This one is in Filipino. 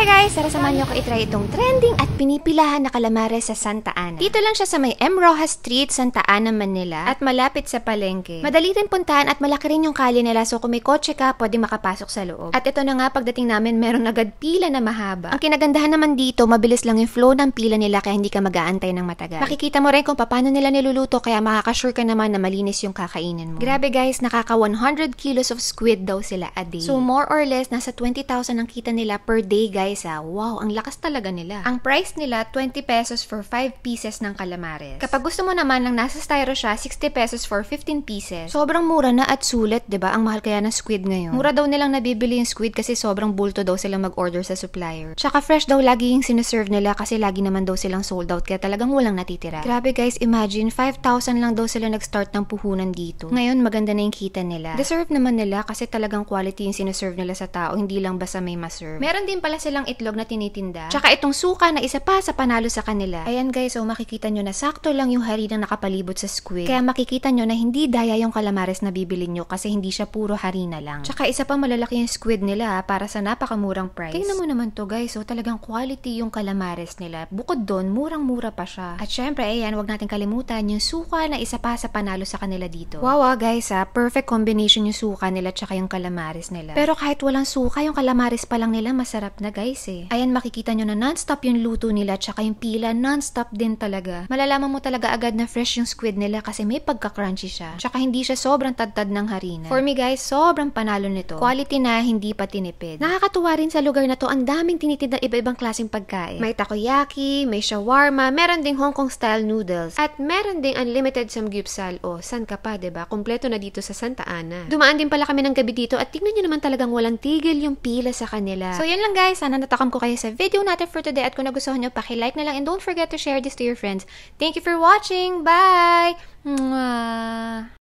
Hi guys! Tara samahan niyo ako itry itong trending at pinipilahan na kalamare sa Santa Ana. Dito lang siya sa may M. Rojas Street, Santa Ana, Manila at malapit sa palengke. Madali rin puntahan at malaki rin yung kali nila so kung may kotse ka, pwede makapasok sa loob. At ito na nga pagdating namin, meron agad pila na mahaba. Ang kinagandahan naman dito, mabilis lang yung flow ng pila nila kaya hindi ka mag-aantay ng matagal. Makikita mo rin kung paano nila niluluto kaya makakasure ka naman na malinis yung kakainin mo. Grabe guys, nakaka 100 kilos of squid daw sila a day. So more or less, nasa 20,000 ang kita nila per day guys paisa, ah. wow, ang lakas talaga nila. Ang price nila, 20 pesos for 5 pieces ng kalamares. Kapag gusto mo naman ng nasa styro siya, 60 pesos for 15 pieces. Sobrang mura na at sulit, 'di ba? Ang mahal kaya ng squid ngayon. Mura daw nilang nabibili yung squid kasi sobrang bulto daw silang mag-order sa supplier. Tsaka fresh daw lagi yung sineserve nila kasi lagi naman daw silang sold out kaya talagang walang natitira. Grabe guys, imagine 5,000 lang daw sila nag-start ng puhunan dito. Ngayon maganda na yung kita nila. Deserve naman nila kasi talagang quality yung sineserve nila sa tao, hindi lang basta may maserve. Meron din pala silang ng itlog na tinitinda. Tsaka itong suka na isa pa sa panalo sa kanila. Ayan guys, so makikita nyo na sakto lang yung harinang nakapalibot sa squid. Kaya makikita nyo na hindi daya yung kalamares na bibili nyo kasi hindi siya puro harina lang. Tsaka isa pa malalaki yung squid nila ah, para sa napakamurang price. Tingnan mo naman to guys, so talagang quality yung kalamares nila. Bukod doon, murang-mura pa siya. At syempre, ayan, wag natin kalimutan yung suka na isa pa sa panalo sa kanila dito. Wow ah, guys ha, ah, perfect combination yung suka nila tsaka yung kalamares nila. Pero kahit walang suka, yung kalamares pa lang nila masarap na guys guys eh. Ayan, makikita nyo na non-stop yung luto nila tsaka yung pila non-stop din talaga. Malalaman mo talaga agad na fresh yung squid nila kasi may pagka-crunchy siya. Tsaka hindi siya sobrang tadtad ng harina. For me guys, sobrang panalo nito. Quality na, hindi pa tinipid. Nakakatuwa rin sa lugar na to, ang daming tinitid na iba-ibang klaseng pagkain. May takoyaki, may shawarma, meron ding Hong Kong style noodles, at meron ding unlimited samgyupsal o san ka pa, ba diba? Kompleto na dito sa Santa Ana. Dumaan din pala kami ng gabi dito at tignan nyo naman talagang walang tigil yung pila sa kanila. So yun lang guys, sana natakam ko kayo sa video natin for today at kung nagustuhan nyo, like na lang and don't forget to share this to your friends. Thank you for watching! Bye! Mwah.